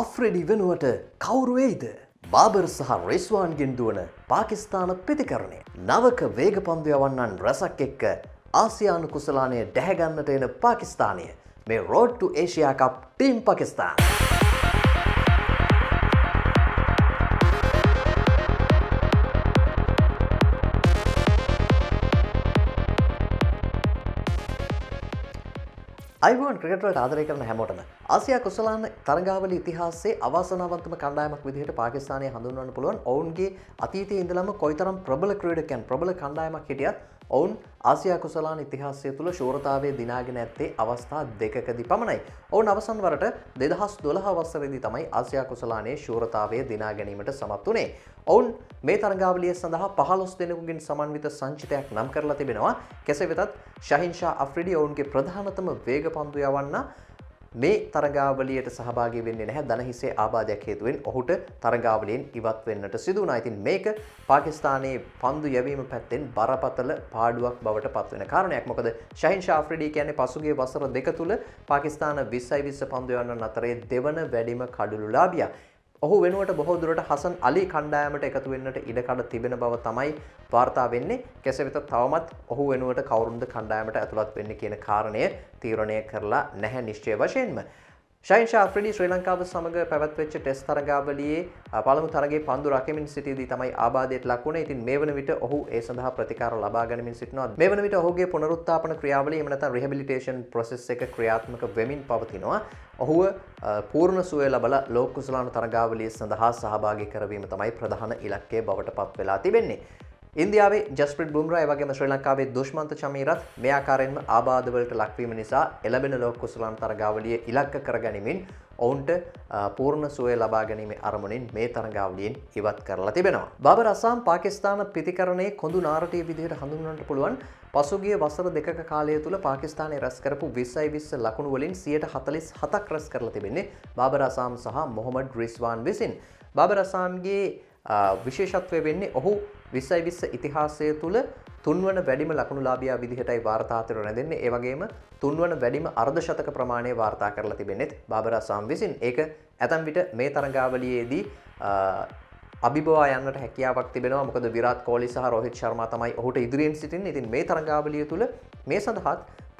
අෆ්‍රෙඩි වෙනුවට කවුරුවෙයිද. බාබර් සහ රෙස්වාන්ගෙන් දුවන පාකිස්ථාන පිතිකරණය. නවක වේග පන්දු යවන්නන් රැසක් එක්ක ආසියානු කුසලානය ඩැහැගන්නට එන පාකිස්ථානය මේ රෝඩ්ටු ඒෂයා කප් ටීම් පකිස්ථාන. අයිබෝන් ක්‍රකටවලට ආදරය කරන හැමෝටම ආසියා කුසලාන්න තරගාවල ඉතිහාසේ අවාසනාවන්තම කණ්ඩායමක් විදිහට පාකිස්ානය හඳුන්වන්න පුළුවන් ඔවුන්ගේ අතීතය ඉඳලම කොයිතරම් ප්‍රබල ක්‍රඩකැන් ප්‍රබල කණ්ඩායමක් හිටියත් ඔවුන් ආසියා කුසලාන ඉතිහාසය තුළ ශෝරතාවේ දිනාගෙන ඇත්තේ අවස්ථා දෙකකදි පමණයි. ඔවුන් අවසන් වරට දෙදහස් දොළහ වස්සරදි තමයි ආසියා කුසලානයේ ශෝරතාවය දිනාගැනීමට සමත් වනේ. ඔවුන් මේ තරගාවලිය සඳහා පහලොස් දෙනකුගින් සමන්විත සංචිතයක් නම් කරලා තිබෙනවා. කෙසේ වෙතත් ශහිංෂා අෆ්‍රිඩි ඔවුන්ගේ ප්‍රධානතම වේග පන්දු යවන්න මේ තරගාවලියට සහභාගී වෙන්නේ නැහැ දනහිසේ ආබාධයක් හේතුවෙන් ඔහුට තරගාවලියෙන් ඉවත් වෙන්නට සිදු වුණා. ඉතින් මේක පාකිස්තානයේ පන්දු යැවීම පැත්තෙන් බරපතල පාඩුවක් බවට පත්වෙන කාරණයක්. මොකද ශහින් ශාෆ්‍රඩී කියන්නේ පසුගිය වසර දෙක තුල පාකිස්තාන 20යි 20 පන්දු යන්නන් අතරේ දෙවන වැඩිම කඩලුලාභියා. ඔහු වෙනුවට බොහෝ දුරට හසන් අලි කණ්ඩායමට එකතු වෙන්නට ඉඩකඩ තිබෙන බව තමයි වාර්තා වෙන්නේ කෙසවෙත තවමත් ඔහු වෙනුවට කවරුන්ද කණ්ඩායමට ඇතුළත් වෙන්න කියන කාරණය තීරණය කරලා නැහැ නිශ්චය වශයෙන්ම. ශයින් ශාෆ්‍රඩි ශ්‍රී ලංකාව සමඟ පැවත්වෙච්ච ටෙස් තරගාවලියේ පළමු තරගේ පන්දු රකිමින් සිටියදී තමයි ආබාධයට ලක්වුණ ඉතින් මේ වන විට ඔහු ඒ සඳහා ප්‍රතිකාර ලබා ගනිමින් සිටිනවා මේ වන විට ඔහුගේ පුනරුත්ථාපන ක්‍රියාවලිය එහෙම නැත්නම් රිහැබිලිටේෂන් ප්‍රොසෙස් එක ක්‍රියාත්මක වෙමින් පවතිනවා ඔහුව පූර්ණ සුවය ලබලා ලෝක කුසලාන තරගාවලිය සඳහා සහභාගී කරවීම තමයි ප්‍රධාන ඉලක්කය බවට පත් වෙලා තිබෙන්නේ ඉන්දියාවේ ජස්ප්‍රට් බුම්රා වගේම ශ්‍රී ලංකාවේ දුෂ්මන්ත චමීරත් මෙයාකාරෙන්ම ආබාධවලට ලක්වීම නිසා එළබෙන ලෝක කුසලන් තරගාවලිය ඉලක්ක කරගනිමින් ඔවුන්ට පූර්ණ සුවය ලබා ගැනීම අරමුණින් මේ තරගාවලියෙන් ඉවත් කරලා තිබෙනවා. බබ රසාම් පාකිස්ාන ප්‍රතිකරණය කොඳු නාරටය විදිහට හඳුන්වන්නට පුළුවන් පසුගිය වසර දෙක කාලය තුළ පාකිස්ානය රැස් කරපු විස්සයි විස්ස ලකුණු වලින් සියට හතලිස් හතක් රැස් කරලා තිබෙන්නේ බාබරසාම් සහ මොහොමඩ් රිස්වාන් විසින්. බබරසාම්ගේ විශේෂත්වය වෙන්නේ ඔහු විස්සයි විස්ස ඉතිහාසය තුළ තුන්වන වැඩිම ලකුණු ලාබියා විදිහටයි වාර්තාතර නැදෙන්නේ ඒවගේම තුන්වන වැඩිම අර්ධශතක ප්‍රමාණය වාර්තා කරලා තිබෙනෙත් බාබරාසාම් විසින් ඒක ඇතම් විට මේ තරගාවලියේදී අභිවා යන්නට හැකියාවක් තිබෙනවා මොකද විරත් කෝලි සහ රොහිත් ශර්මා තමයි ඔහුට ඉදිරියෙන් සිටින් ඉතින් මේ තරගාවලිය තුළ මේ සඳහත්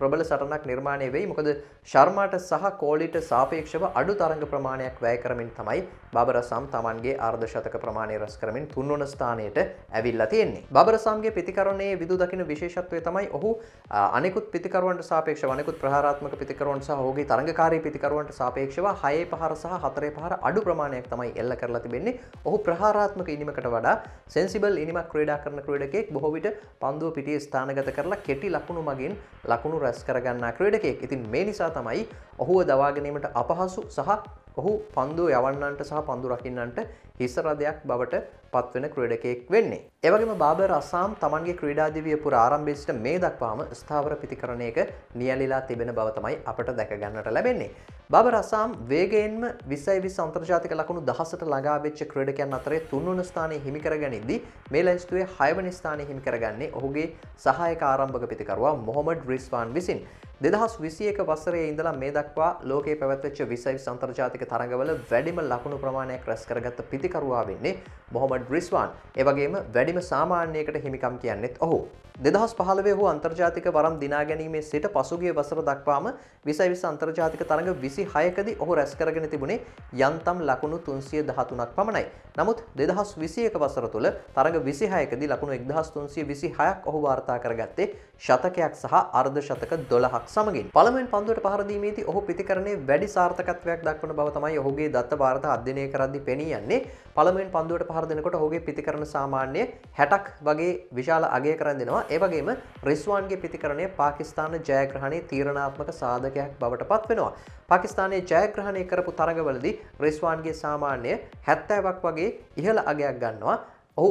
ප්‍රබල සටනක් නිර්මාණය වෙයි මොකද ශර්මාට සහ කෝලිට සාපේක්ෂව අඩු තරඟ ප්‍රමාණයක් වැය කරමින් තමයි බබරසම් තමන්ගේ අර්ධශතක ප්‍රමාණය රැස් කරමින් තුන්වන ස්ථානයට ඇවිල්ලා තියෙන්නේ. බබරසම්ගේ පිතිකරණයේ විදු දකින විශේෂත්වය තමයි ඔහු අනෙකුත් පිතිකරුවන්ට සාපේක්ෂව අනෙකුත් ප්‍රහාරාත්මක පිතිකරුවන් සහ ඔහුගේ තරඟකාරී පිතිකරුවන්ට සාපේක්ෂව හයේ පහර සහ හතරේ පහර අඩු ප්‍රමාණයක් තමයි එල්ල කරලා තිබෙන්නේ. ඔහු ප්‍රහාරාත්මක ඉනිමකට වඩා සෙන්සිබල් ඉනිමක් ක්‍රීඩා කරන ක්‍රීඩකෙක් බොහෝ විට පන්දුව පිටියේ ස්ථානගත කරලා කෙටි ලකුණු මගින් ලකුණු රැ රැස් කරගන්නා ක්‍රඩකෙක් ඉතින් මේ නිසා තමයි ඔහුව දවාගැනීමට අපහසු සහ ඔහු පන්දු යවන්නන්ට සහ පඳු රකින්නන්ට හිස්සරදයක් බවට පත්වෙන ක්‍රඩකෙක් වෙන්නේ. එවගේම බාබ රස්සාම් තමන්ගේ ක්‍රඩාදිවිය පුර ආරම්භිෂ්ට මේ දක්වාම ස්ථාවර පිතිකරණයක නියලිලා තිබෙන බවතමයි අපට දැකගන්නට ලැබෙන්නේ. බබ රසාම් වේගෙන්ම විසයි වි සන්ත්‍රජාතික ලකුණු දහසට ළඟා වෙච්ච ක්‍රඩකයන් අතරේ තුන්වන ස්ථානය හිමිකර ගැනිදී මේ ලැස්තුවේ හයවනි ස්ථානය හිමිකරගන්නේ ඔහුගේ සහය කාරම්භක පිතිකරවා මොහොමඩ් රිස්වාන් විසින් දෙදහස් විසියක වසරේ ඉඳලා මේ දක්වා ලෝකයේ පැවැත්වෙච්ච විසයි සන්තර්ජාතික තරඟවල වැඩිම ලකුණු ප්‍රමාණයක් රැස් කරගත්ත පිතිකරුවා වෙන්නේ මොහොමඩ් රිස්වාන් එවගේම වැඩිම සාමාන්‍යයකට හිමිකම් කියන්නෙත් ඔහු. දෙදහස් පහළවේ හෝ අන්තර්ජාතික වරම් දිනාගැනීමේ සිට පසුගිය වසර දක්වාම විසයිවිස අන්තර්ජාතික තරඟ විසි හයකදි ඔහු රැස්කරගෙන තිබුණේ යන්තම් ලකුණු තුන්සිය දහතුනක් පමණයි. නමුත් දෙදහස් විසියක වසර තුළ තරඟ විසිහයකදි ලකුණු එක්දහස් තුන්සිය විසි හයක් ඔහු වාර්තා කරගත්තේ ශතකයක් සහ අර්ධ ශතක දොළහක් සමගින් පළමෙන් පන්දුවට පහරදීමේදී ඔහු පිතිකරණේ වැඩි සාර්ථකත්වයක් දක්වන බව තමයි ඔහුගේ දත්ත භාරත අධ්‍යයනය කරද්දී පෙනී යන්නේ පළමෙන් පන්දුවට පහර දෙනකොට ඔහුගේ පිතිකරණ සාමාන්‍ය 60ක් වගේ විශාල අගය කරන් දෙනවා ඒ වගේම රිස්වාන්ගේ පිතිකරණය පාකිස්තාන ජයග්‍රහණයේ තීරණාත්මක සාධකයක් බවට පත්වෙනවා පාකිස්ානයේ ජයග්‍රහණය කරපු තරගවලදී රිස්වාන්ගේ සාමාන්‍ය 70ක් වගේ ඉහළ අගයක් ගන්නවා ඔහු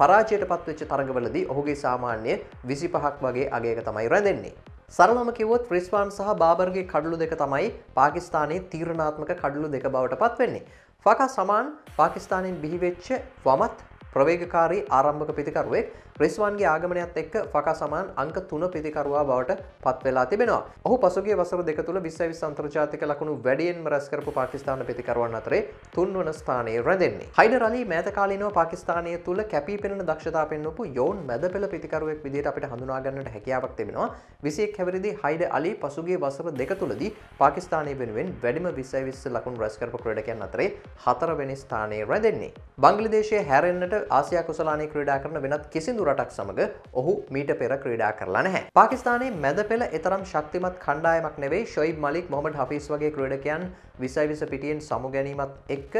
පරාජයට පත්වෙච්ච තරගවලදී ඔහුගේ සාමාන්‍ය විසි පහක් වගේ අගේක තමයි රැඳෙන්නේ සරලම කිවොත් ප්‍රස්වාන් සහ බාබර්ගේ කඩලු දෙක තමයි පාකිස්ානයේ තීරණාත්මක කඩලු දෙක බවට පත් වෙන්නේ. ෆකා සමාන් පාකිස්ානෙන් බිහිවෙච්ච වමත් ප්‍රවේගකාරී ආරම්භක පිතිකරුවෙක් රිස්වන්ගේ ආගමනයක්ත් එක්ක ෆකා සමාන් අංක තුන ප්‍රතිකරවා බවට පත්වෙලා තිබෙනවා ඔහු පසුගේ වසර දෙක තුළ විස්සවි සන්ත්‍රජාතික ලකුණු වැඩියෙන් රැස්කරපු පාකිස්ාන ප්‍රතිකරවන්න අතරේ තුන්වන ස්ථානය රැදෙන්නේ හයිඩරලි මෑතකාලීනව පාකිස්ානය තුළ කැපි පෙන දක්ෂතා පෙන්න්නපු යෝන් මැද පෙළ පිතිකරුවෙක් විදිට අපට හඳුනාගන්නට හැකියාවක් තිබෙනවා විසියක් හැවිරිදි හයිඩ අලි පසුගේ වසර දෙක තුළදී පාකිස්ානය වෙනුවෙන් වැඩිම විස්සවිස්ස ලකුණු රැස්කරපු ක්‍රඩකයන් අතරේ හතරවෙනි ස්ථානය රැදෙන්නේ බංගලිදේශය හැරෙන්න්නට ආසිය කුසලානය ක්‍රඩා කරන වෙනත් කිසිදුර රටක් සමඟ ඔහු මීට පෙර ක්‍රීඩා කරලා නැහැ. පාකිස්ානයේ මැද පෙළ එතරම් ශක්තිමත් කණ්ඩායමක් නෙවේ ශොයි මලික් මොහමට හෆිස් වගේ ක්‍රඩකයන් විසයිවිස පිටියෙන් සමු ගැනීමත් එක්ක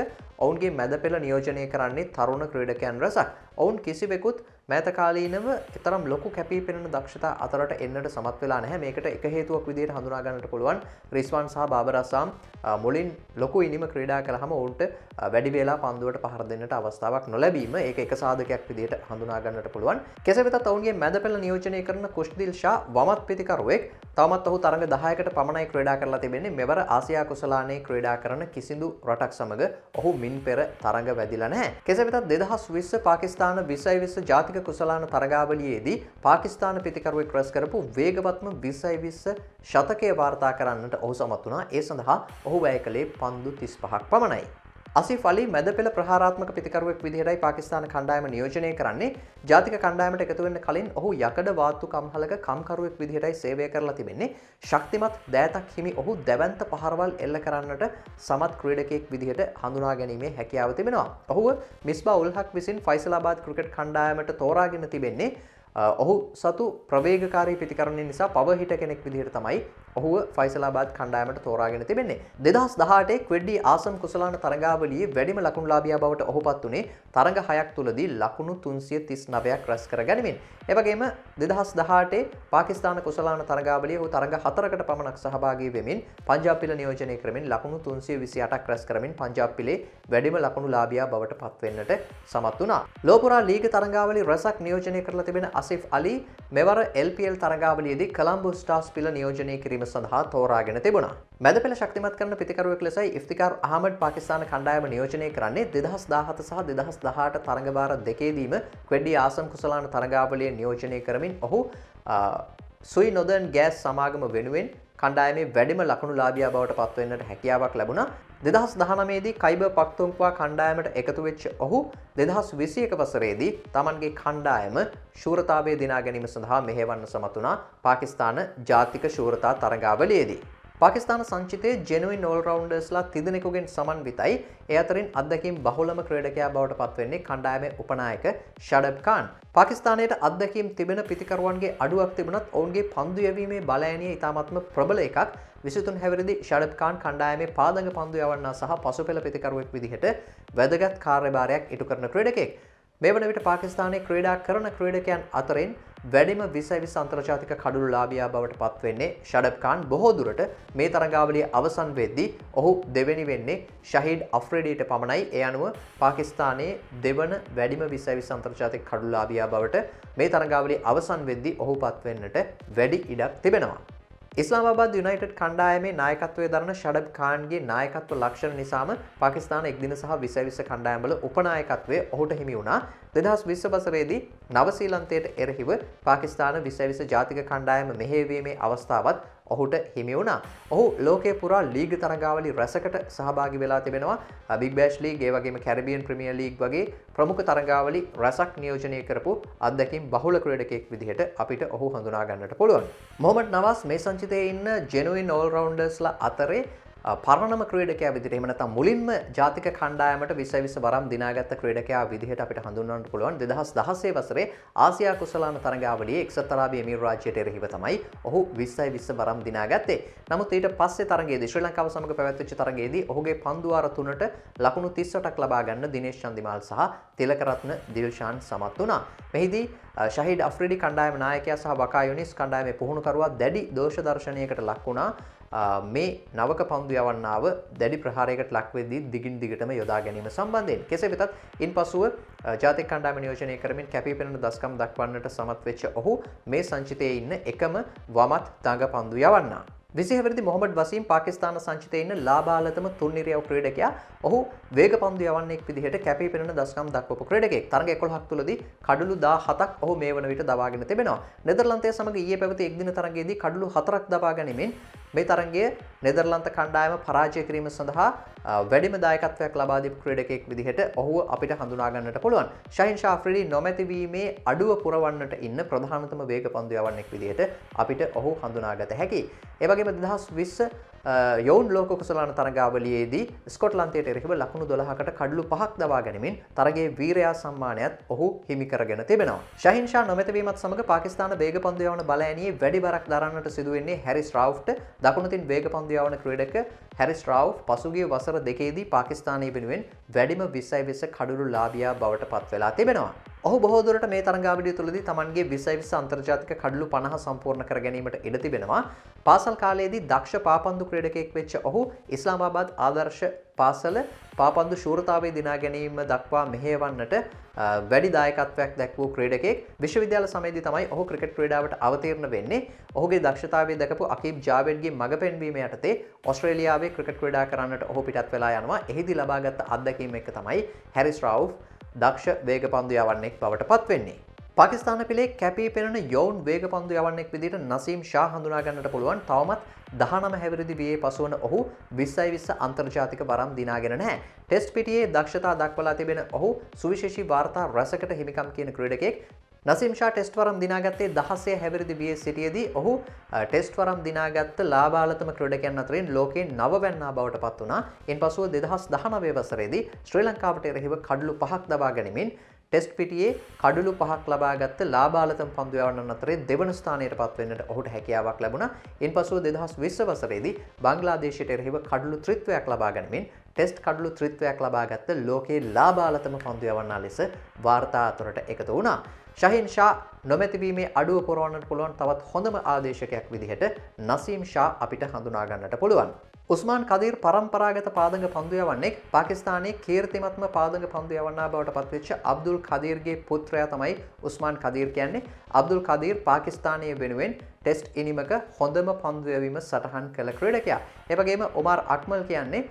ඔවුන්ගේ මැද පෙළ නියෝජනය කරන්නේ තරුණ ක්‍රඩකයන් රසක් ඔවුන් කිසිවෙකුත් මෑතකාලීනව එතරම් ලොකු කැපී පෙනෙන දක්ෂතා අතරට එන්නට සමත් වෙලා නැහැ මේකට එක හේතුවක් විදියට හඳුනාගන්නට පුළුවන් රිස්වන් සහ බාබරස්සාම් මුලින් ලොකු ඉනිම ක්‍රීඩා කළහම ඔවුන්ට වැඩිවෙලා පන්දුවට පහර දෙන්නට අවස්ථාවක් නොලැබීම ඒ එක සාධකයක් විදියට හඳුනාගන්නට පුළුවන් කෙසවෙත ඔවුන්ගේ මැද පෙළ නියෝජනය කරන කුෂ්දිල්ශා වමත් පිතිකරුවෙක් තවමත් ඔහු තරඟ දහයකට පමණයි ක්‍රඩා කරලා තිබෙන්නේ මෙවර ආසියා කුසලානය ක්‍රඩා කරන කිසිදු රටක් සමඟ ඔහු මින් පෙර තරඟ වැදිලා නෑ කෙසවෙතත් දෙදහස් විස්ස පාකිස්ාන විසයි විස්ස ජාතික ශ්‍රාවක කුසලාන තරගාවලියේදී පාකිස්ාන පිතිකරුවෙක් රැස් කරපු වේගවත්ම විසයි විස්ස ශතකය වාර්තා කරන්නට ඔහු සමත් වනා ඒ සඳහා ඔහු වැය කළේ පන්දු තිස් පහක් පමණයි. අසිෆ අලි මැද පෙළ ප්‍රහාරාත්මක පිතිකරුවෙක් විදිහටයි පාකිස්ාන කණ්ඩායම නියෝජනය කරන්නේ ජාතික කණ්ඩායමට එකතුවෙන්න කලින් ඔහු යකඩ වාත්තු කම්හලක කම්කරුවෙක් විදිහටයි සේවය කරලා තිබෙන්නේ ශක්තිමත් දෑතක් හිමි ඔහු දැවන්ත පහරවල් එල්ල කරන්නට සමත් ක්‍රීඩකෙක් විදිහට හඳුනා ගැනීමේ හැකියාව තිබෙනවා ඔහුව මිස්බා උල්හක් විසින් ෆයිසලාබාත් ක්‍රිකට් කණ්ඩායමට තෝරාගෙන තිබෙන්නේ ඔහු සතු ප්‍රවේගකාරී පිතිකරණය නිසා පවහිට කෙනෙක් විදිහට තමයි ඔහුව ෆයිසලාබාත් කණ්ඩායමට තෝරාගෙන තිබෙන්නේ දෙදස් දහටේ කෙඩ්ඩි ආසම් කුසලාන තරගාවලියේ වැඩිම ලකුණුලාබියා බවට ඔහුපත් වනේ තරග හයක් තුළදී ලකුණු තුන්සිය තිස් නවයක් රැස් කර ගැනීමෙන් එවගේම දෙදහස් දහටේ පාකිස්ාන කුසලාන තරගාවලිය හු තරග හතරකට පමණක් සහභාගේ වෙමින් පංජාපිල නියෝජනය කරමින් ලකුණු තුන්සිය විසි අටක් රැස් කරමින් පංජාපිලේ වැඩිම ලකුණු ලාබියා බවට පත්වෙන්නට සමත් වනා ලෝපුරා ලීග තරගාවලි රැසක් නියෝජනය කරලා තිබෙන අසිෆ් අලි මෙවර එල්පල් තරගාවලියේදී කළම්බු ස්ටාස් පිල නියෝජනය කිරීම කිරීම සඳහා තෝරාගෙන තිබුණා. මැදපෙළ ශක්තිමත් කරන පිතිකරුවෙක් ලෙසයි ඉෆ්තිකාර අහමඩ් පාකිස්ාන කණ්ඩායම නියෝජනය කරන්නේ දෙදහස් දාහත සහ දෙදහස් දහට තරඟබාර දෙකේදීම ක්වෙඩ්ඩි ආසම් කුසලාන තරගාවලිය නියෝජනය කරමින් ඔහු සුයි නොදන් ගෑස් සමාගම වෙනුවෙන් කණ්ඩායමේ වැඩිම ලකුණු ලාබියා බවට පත්වන්නට හැකියාවක් ලැබුණා දෙදහස් දහනමේදී කයිබ පක්තුන්කවා කණ්ඩායමට එකතු වෙච්ච ඔහු දෙදහස් විසියක වසරේදී තමන්ගේ කණ්ඩායම ශූරතාවේ දිනා ගැනීම සඳහා මෙහෙවන්න සමතුනා පාකිස්ාන ජාතික ශූරතා තරගාවලයේදී. පාකිස්ාන සංචිතය ජනුයි නෝල් රවන්ඩස්ලා තිදනෙකුගෙන් සමන් විතයි එයතරින් අදකින් බහුලම ක්‍රඩකයා බවට පත්වෙන්නේ කණ්ඩායම උපනායක ෂඩබ්කාන්. පාකිස්ානයට අදකින් තිබෙන පිතිකරුවන්ගේ අඩුවක් තිබනත් ඔවුන්ගේ පන්දුයවීමේ බලයනය ඉතාමත්ම ප්‍රබල එකක් විසිතුන් හැවිරිදි ෂඩප් කාන් කණ්ඩායමේ පාදඟ පන්දු යවන්න සහ පසු පෙළ පෙතිකරුවෙක් විදිහට වැදගත් කාර්යභාරයක් ඉටු කරන ක්‍රඩකෙක් මේ වන විට පාකිස්ානය ක්‍රඩා කරන ක්‍රඩකයන් අතරින් වැඩිම විසවිස් අන්තරජාතික කඩුළු ලාබියා බවට පත්වෙන්නේ ෂඩප්කාන් බොහෝදුරට මේ තරගාවලිය අවසන් වෙද්දී ඔහු දෙවැනි වෙන්නේ ශහිඩ් අෆ්‍රඩීට පමණයි ඒ අනුව පාකිස්ානයේ දෙවන වැඩිම විසවිස් අන්තර්ජාතික කඩුලාබියා බවට මේ තරගාවලි අවසන් වෙද්දී ඔහු පත්වෙන්නට වැඩි ඉඩක් තිබෙනවා. ඉස්ලාමාබාද යුනයිටඩ් කණ්ඩායමේ නායකත්වය දරන ෂඩබ් කාන්ගේ නායකත්ව ලක්ෂණ නිසාම පාකිස්ාන එක්දින සහ විසවිස කණ්ඩායම්බල උපනායකත්වය ඔහුට හිමි වුණා දෙදහස් විශ්ව බසරේදී නවසීලන්තයට එරහිව පාකිස්ාන විසවිස ජාතික කණ්ඩායම මෙහේවීමේ අවස්ථාවත් ඔහුට හිමි වුණා ඔහු ලෝකේ පුරා ලීග තරගාවලි රැසකට සහභාගි වෙලා තිබෙනවා බික් බෑශ් ලීගේ වගේම කැරබියන් ප්‍රමිය ලීග් වගේ ප්‍රමුඛ තරගාවලි රැසක් නියෝජනය කරපු අදකින් බහුල ක්‍රඩකෙක් විදිහට අපිට ඔහු හඳුනාගන්නට පුළුවන් මොහමට නවස් මේ සංචිතය ඉන්න ජෙනුවන් ඕල් රවන්ඩස්ලා අතරේ පරණම ක්‍රඩකයා විදිට එමනත මුලින්ම ජාතික කණ්ඩායමට විසවිස වරම් දිනාගත්ත ක්‍රඩකයා විදිහට අපිට හඳුන්වන්නට පුළුවන් දෙදහස් දහසේ වසරේ ආසියා කුසලාන තරගාවලිය එක්සතරාබිය මීර රාජ්‍යයට එරහිව තමයි ඔහු විස්සයි විස්ස වරම් දිනාගත්තේ නමුත් ඊට පස්සේ තරගේදී ශ්‍රී ලංකාව සමග පැවැත්විච්ච තරගේදී ඔහුගේ පන්දු අර තුනට ලකුණු 38ක් ලබා ගන්න දිනේෂ් චන්දිමාල් සහ තිලකරත්න දිල්ෂාන් සමත් වුණා. මෙහිදී ශහිඩ් අෆ්‍රිඩි කණ්ඩායම නායකයා සහ වකා යුනිස් කණ්ඩායමේ පුහුණුකරුවා දැඩි දෝෂ දර්ශනයකට ලක් වුණා. මේ නවක පන්දු යවන්නාව දැඩි ප්‍රහාරයකට ලක්වෙදී දිගින් දිගටම යොදා ගැනීම සම්බන්ධයෙන් කෙසේ වෙතත් ඉන් පසුව ජාතික කණ්ඩායම නියෝජනය කරමින් කැපිපෙනෙන දස්කම් දක්වන්නට සමත් වෙච්ච ඔහු මේ සංචිතයේ ඉන්න එකම වමත් දඟ පන්දු යවන්නා. විසිහවරදි මොහමට වසීම් පාකිස්ාන සංචිතය ඉන්න ලාබාලතම තුන්නිරියව ක්‍රඩකයා ඔහු වේග පන්ද යවන්නෙක් විදිහට කැපි පෙන දස්කම් දක්වපු ක්‍රඩකෙක් තරග කොහක් තුලද කඩලු දා හතක් ඔහු මේ වන විට දවාගෙන තිබෙනවා නෙදරලන්තය සමඟ ඒ පැවති එක්දින තරගේදී කඩලු හතරක් දවා ගැනීමෙන් මේ තරන්ගේ නෙදරලන්ත කණ්ඩායම පරාජය කිරීම සඳහා වැඩිම දායකත්වයක් ලබාදි ක්‍රඩකෙක් විදිහට ඔහු අපිට හඳුනාගන්නට පුළුවන් ශහින් ශාෆ්‍රඩි නොමැතිවීමේ අඩුව පුරවන්නට ඉන්න ප්‍රධානතම වේග පන්දු යවන්නෙක් විදිහට අපිට ඔහු හඳුනාගත හැකි. ඒවගේම දහස් විස්ස යෝන් ලෝක කුසලාන තරගාවලියේදී ස්කොට්ලන්තයට එරෙහිව ලකුණු දොළහකට කඩලු පහක් දවා ගැනීමින් තරගේ වීරයා සම්මානයත් ඔහු හිමිකරගෙන තිබෙනවා. ශහිංෂා නොමැතවීමත් සමඟ පාකිස්ාන වේග පන්දයවන බලෑනයේ වැඩි බරක් දරන්නට සිදුවෙන්නේ හැරිස් රව්ට් දකුණතින් වේග පන්දයවන ක්‍රඩක හැරිස් රව් පසුගේ වසර දෙකේදී පාකිස්ානය වෙනුවෙන් වැඩිම විසයි වෙස කඩුරු ලාබියා බවට පත් වෙලා තිබෙනවා. ඔහු බොහෝදුරට මේ තරගාවිඩිය තුළදී තමන්ගේ විසවිස අන්තර්ජාතික කඩලු පණහ සම්පූර්ණ කර ගැනීමට ඉඩ තිබෙනවා පාසල් කාලයේදී දක්ෂ පාපන්දු ක්‍රඩකෙක් වෙච්ච ඔහු ඉස්ලාමාබාද් ආදර්ශ පාසල පාපන්දු ශූරතාවේ දිනා ගැනීම දක්වා මෙහේවන්නට වැඩි දායකත්වයක් දැක් වූ ක්‍රඩකෙක් විශ්වවිද්‍යාල සමේදී තමයි ඔහු ක්‍රිකට් ක්‍රඩාවට අවතීරණ වෙන්නේ ඔහුගේ දක්ෂතාවේ දැකපු අකීබ් ජාවෙන්ගේ මඟ පැන්වීම යටතේ ඔස්ට්‍රේලියාවේ ක්‍රිකට් ක්‍රඩා කරන්නට ඔහු පිටත් වෙලා යනවා එහිදි ලබාගත්ත අත්දැකීම එක තමයි හැරිස් රව් දක්ෂ වේග පන්දු යවන්නෙක් බවට පත්වෙන්නේ. පාකිස්ාන පිළේ කැපී පෙනෙන යොවුන් වේග පන්දු යවන්නෙක් විදිට නසීම් ශා හඳුනාගන්නට පුළුවන් තවමත් දහනම හැවිරිදි වියේ පසුවන ඔහු විස්සයි විස්ස අන්තර්ජාතික වරම් දිනාගෙන නෑ ටෙස්ට පිටියේ දක්ෂතා දක්වලා තිබෙන ඔහු සුවිශේෂී වාර්තා රැසකට හිමිකම් කියන ක්‍රඩකෙක් නසිම්ෂා ටෙස්ටවරම් දිනාගත්තේ දහසේ හැවිරිදි බිය සිටියදී ඔහු ටෙස්ටවරම් දිනාගත්ත ලාබාලතම ක්‍රඩකයන් අතරින් ලෝකෙන් නවවැන්නා බවට පත් වනා එන් පසුව දෙදහස් දහනවය වසරේදී ශ්‍රී ලංකාවට එරෙහිව කඩලු පහක් දබා ගැනීමින් ටෙස්ට් පිටියේ කඩුළු පහක් ලබාගත්ත ලාබාලතම පන්දුයවන්න අතරේ දෙවන ස්ථානයට පත්වන්නට ඔහුට හැකියාවක් ලැබුණ එන් පසුව දෙදහස් විස්ස වසරේදී බංගලාදේශයට එරෙහිව කඩුළු ත්‍රිත්වයක් ලබාගැනමින් ටෙස්ට් කඩුළු ත්‍රිත්වයක් ලබාගත්ත ලෝකයේ ලාබාලතම පන්දුයවන්නා ලෙස වාර්තා අතුරට එකතු වුණා ශහින් ශා නොමැතිවීමේ අඩුව පුරවන්නට පුළුවන් තවත් හොඳම ආදේශකයක් විදිහට නසීම් ශා අපිට හඳුනාගන්නට පුළුවන්. උස්මාන් කදීර් පරම්පරාගත පාදග පන්දුයවන්නේ පාකිස්ානයේ කීර්තිමත්ම පාදග පන්දුයවන්නා බවට පත්වෙච්ච අබ්දුල් කදීර්ගේ පුත්‍රයා තමයි උස්මාන් කදීර් කියන්නේ අබ්දුල් කදීර් පාකිස්ානය වෙනුවෙන් ටෙස්ට් ඉනිමක හොඳම පන්දුවවීම සටහන් කළ ක්‍රඩකයා. එවගේම ඔමාර් අක්මල් කියන්නේ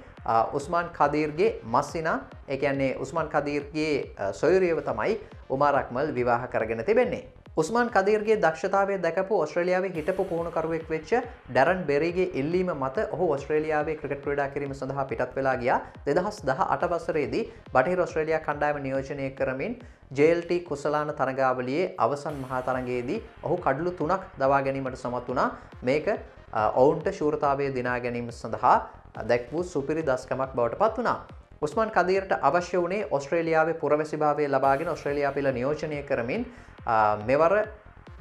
උස්මාන් කදීර්ගේ මස්සිනා එකන්නේ උස්මාන් කදීර්ගේ සොයුරියව තමයි උමාරක්මල් විවාහ කරගෙන තිබෙන්නේ. උස්මාන් කදීර්ගේ දක්ෂතාවය දැකපු ඔස්ට්‍රලියාවේ හිටපු පුහුණුකරුවෙක් වෙච්ච ඩැරන් බෙරිගේ ඉල්ලීම මත ඔහු ඔස්ට්‍රලියාවේ ක්‍රිකට් ප්‍රඩා කිරීම සඳහා පිටත් වෙලා ගියා දෙදහස් දහ අටවසරේදී බටහිර ඔස්ට්‍රලයා කණ්ඩායම නියෝජනය කරමින් ජල්ට කුසලාන තරගාවලියේ අවසන් මහා තරගයේදී ඔහු කඩලු තුනක් දවා ගැනීමට සමත් වනා මේක ඔවුන්ට ශූරතාවය දිනා ගැනීම සඳහා දැක් වූ සුපිරි දස්කමක් බවට පත් වනා. උස්මන් කදීරට අවශ්‍ය වනේ ඔස්ට්‍රේලියාවේ පුරවැසිභාවය ලබාගෙන ඔස්ට්‍රේලයා පිල නියෝජනය කරමින් මෙවර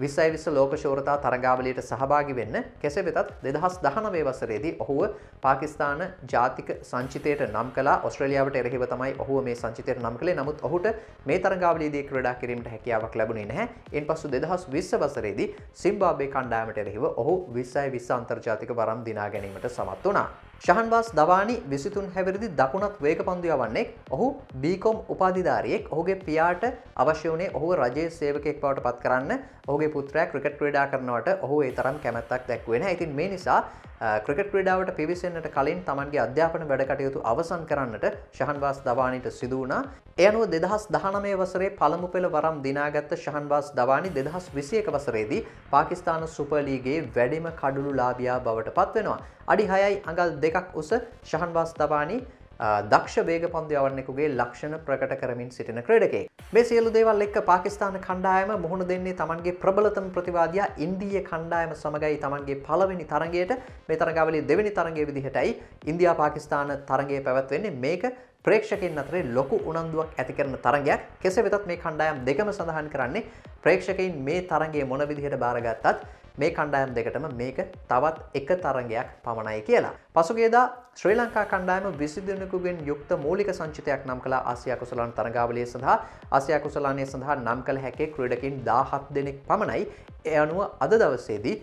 විස්සයි විස්ස ලෝකශෝරතා තරගාවලට සහභාගි වෙන්න කෙසේ වෙතත් දෙදහස් දහනවේ වසරේදී ඔහුව පාකිස්ාන ජාතික සංචිතයට නම් කලා ඔස්ට්‍රලියාවට එරෙහිව තමයි ඔහු මේ සංචිතයට නම් කළේ නමුත් ඔහුට මේ තරගාවලදී ක්‍රඩා කිරීමට හැකියාවක් ලැබුණේ නැහැ එන් පසු දෙදහස් විස්ස වසරේදී සිම්බාබේ කණ්ඩාමට එරෙහිව ඔහු විස්සයි විස්ස අන්තර්ජාතික වරම් දිනා ගැනීමට සමත් වනා. ශහන්වාස් දවානි විසිතුන් හැවිරිදි දකුණක් වේක පන්දු යවන්නේ ඔහු බීකොම් උපාධිධාරියෙක් ඔහුගේ පියාට අවශ්‍ය වනේ ඔහු රජයේ සේවකෙක් පවට පත් කරන්න ඔහුගේ පුත්‍රය ක්‍රිකට් ක්‍රඩා කරනවට ඔහු ඒ තරම් කැමැත්තක් දැක්වෙන ඇතින් මේ නිසා ක්‍රිකට් ක්‍රඩාවට පිවිසෙන්න්නට කලින් තමන්ගේ අධ්‍යාපන වැඩකටයුතු අවසන් කරන්නට ශහන්වාස් දවානට සිදුවනා එයනුව දෙදහස් දහනමේ වසරේ පළමු පෙළ වරම් දිනාගත්ත ශහන්වාස් දවානි දෙදහස් විසියක වසරේදී පාකිස්ාන සුපලීගේ වැඩිම කඩුළු ලාබියා බවට පත්වෙනවා. අඩි හයයි අඟල් දෙකක් උස ශහන්වාස් දවානිී දක්ෂ වේග පන්දයවන්නෙකුගේ ලක්ෂණ ප්‍රකට කරමින් සිටින ක්‍රඩකේ. මේ සියලු දේවල් එක් පාකිස්ාන කණ්ඩායම මුහුණ දෙන්නේ තමන්ගේ ප්‍රබලතම ප්‍රතිවාදයා ඉන්දිය කණ්ඩායම සමඟයි තමන්ගේ පලවෙනි තරගේයට මේ තරගවලි දෙවැනි තරගේ විදිහටයි ඉන්දයා පාකිස්ාන තරගේ පැවත්වෙන්නේ මේක ප්‍රේක්ෂකෙන් අතරේ ලොකු උනන්දුවක් ඇති කරන තරගයක් කෙසේ වෙතත් මේ කණ්ඩායම් දෙකම සඳහන් කරන්නේ ප්‍රේක්ෂකයින් මේ තරගේ මොන විදිහට බාරගත්තත් මේ කණ්ඩායම් දෙකටම මේක තවත් එක තරගයක් පමණයි කියලා. පසුගේදා ශ්‍රී ලංකා කණ්ඩායම විසිදනකුගෙන් යුක්ත මූලික සංචිතයක් නම් කළ ආසියකුසලන් තරගාවලිය සඳහා ආසියකුසලානය සඳහා නම් කළ හැකේ ක්‍රඩකින් දාහත් දෙනෙක් පමණයි එ අනුව අද දවසේදී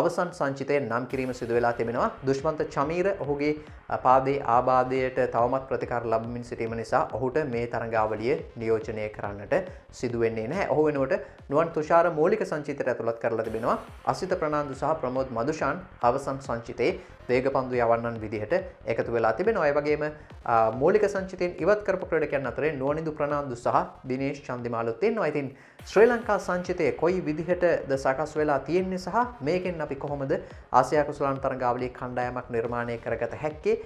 අවසන් සංචිතය නම් කිරීම සිදුවෙලා තිබෙනවා දුෂ්මන්ත චමීර ඔහුගේ පාදේ ආබාධයට තවමත් ප්‍රතිකාර ලබමින් සිටීම නිසා ඔහුට මේ තරගාවලිය නියෝජනය කරන්නට සිදුවෙන්නේ නැහැ ඔහු වෙනුවට නුවන් තුෂාර මූලික සංචිතයට ඇතුළත් කරලා තිබෙනවා අසිත ප්‍රනාන්දු සහ ප්‍රමෝද් මදුෂාන් අවසන් සංචිතේ දේග පන්දු යවන්නන් විදිහට එකතු වෙලා තිබෙන ඔය වගේම මූලික සංචිතයෙන් ඉවත් කරපු ක්‍රඩකයන් අතරේ නුවනිදු ප්‍රනාන්දු සහ දිනේශ් චන්දිමාලුත් තියෙනවා ඉතින් ශ්‍රී ලංකා සංචිතය කොයි විදිහටද සකස් වෙලා තියෙන්නේ සහ මේකෙන් අපි කොහොමද ආසයකුසලන් තරගාවලි කණ්ඩායමක් නිර්මාණය කරගත හැක්කේ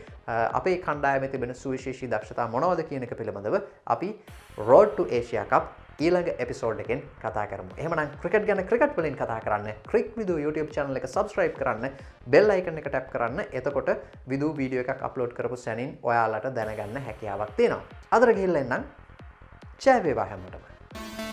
අපේ කණ්ඩායම තිබෙන සුවිශේෂී දක්ෂතා මොනවද කියනක පිළිබඳව අපි රෝඩ් ඒෂයා කප් ඊළඟ එපිසෝඩ් එකෙන් කතා කරම එමන ක්‍රිකට ගැන ක්‍රිකට් වලින් කතා කරන්න ක්‍රික් විදු YouTube චනල එක සබස්්‍රයිප් කරන්න බෙල් අයිකන එක ටැප් කරන්න එතකොට විදු වීඩියෝ එකක් අප්ලෝඩ් කරපු සැනින් ඔයාලට දැනගන්න හැකියාවක් තියෙනවා අදර ගිල්ලෙන්නම් චෑවේවා හැමටම.